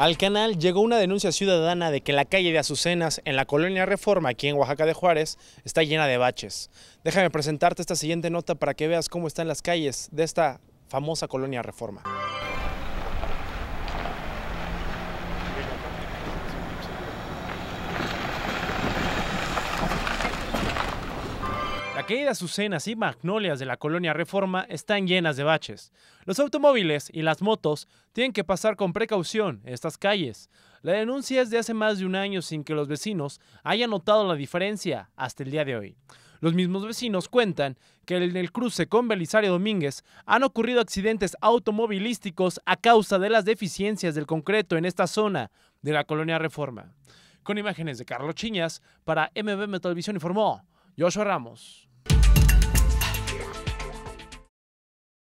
Al canal llegó una denuncia ciudadana de que la calle de Azucenas en la colonia Reforma, aquí en Oaxaca de Juárez, está llena de baches. Déjame presentarte esta siguiente nota para que veas cómo están las calles de esta famosa colonia Reforma. de azucenas y magnolias de la colonia Reforma están llenas de baches. Los automóviles y las motos tienen que pasar con precaución estas calles. La denuncia es de hace más de un año sin que los vecinos hayan notado la diferencia hasta el día de hoy. Los mismos vecinos cuentan que en el cruce con Belisario Domínguez han ocurrido accidentes automovilísticos a causa de las deficiencias del concreto en esta zona de la colonia Reforma. Con imágenes de Carlos Chiñas, para MBM Televisión informó Joshua Ramos.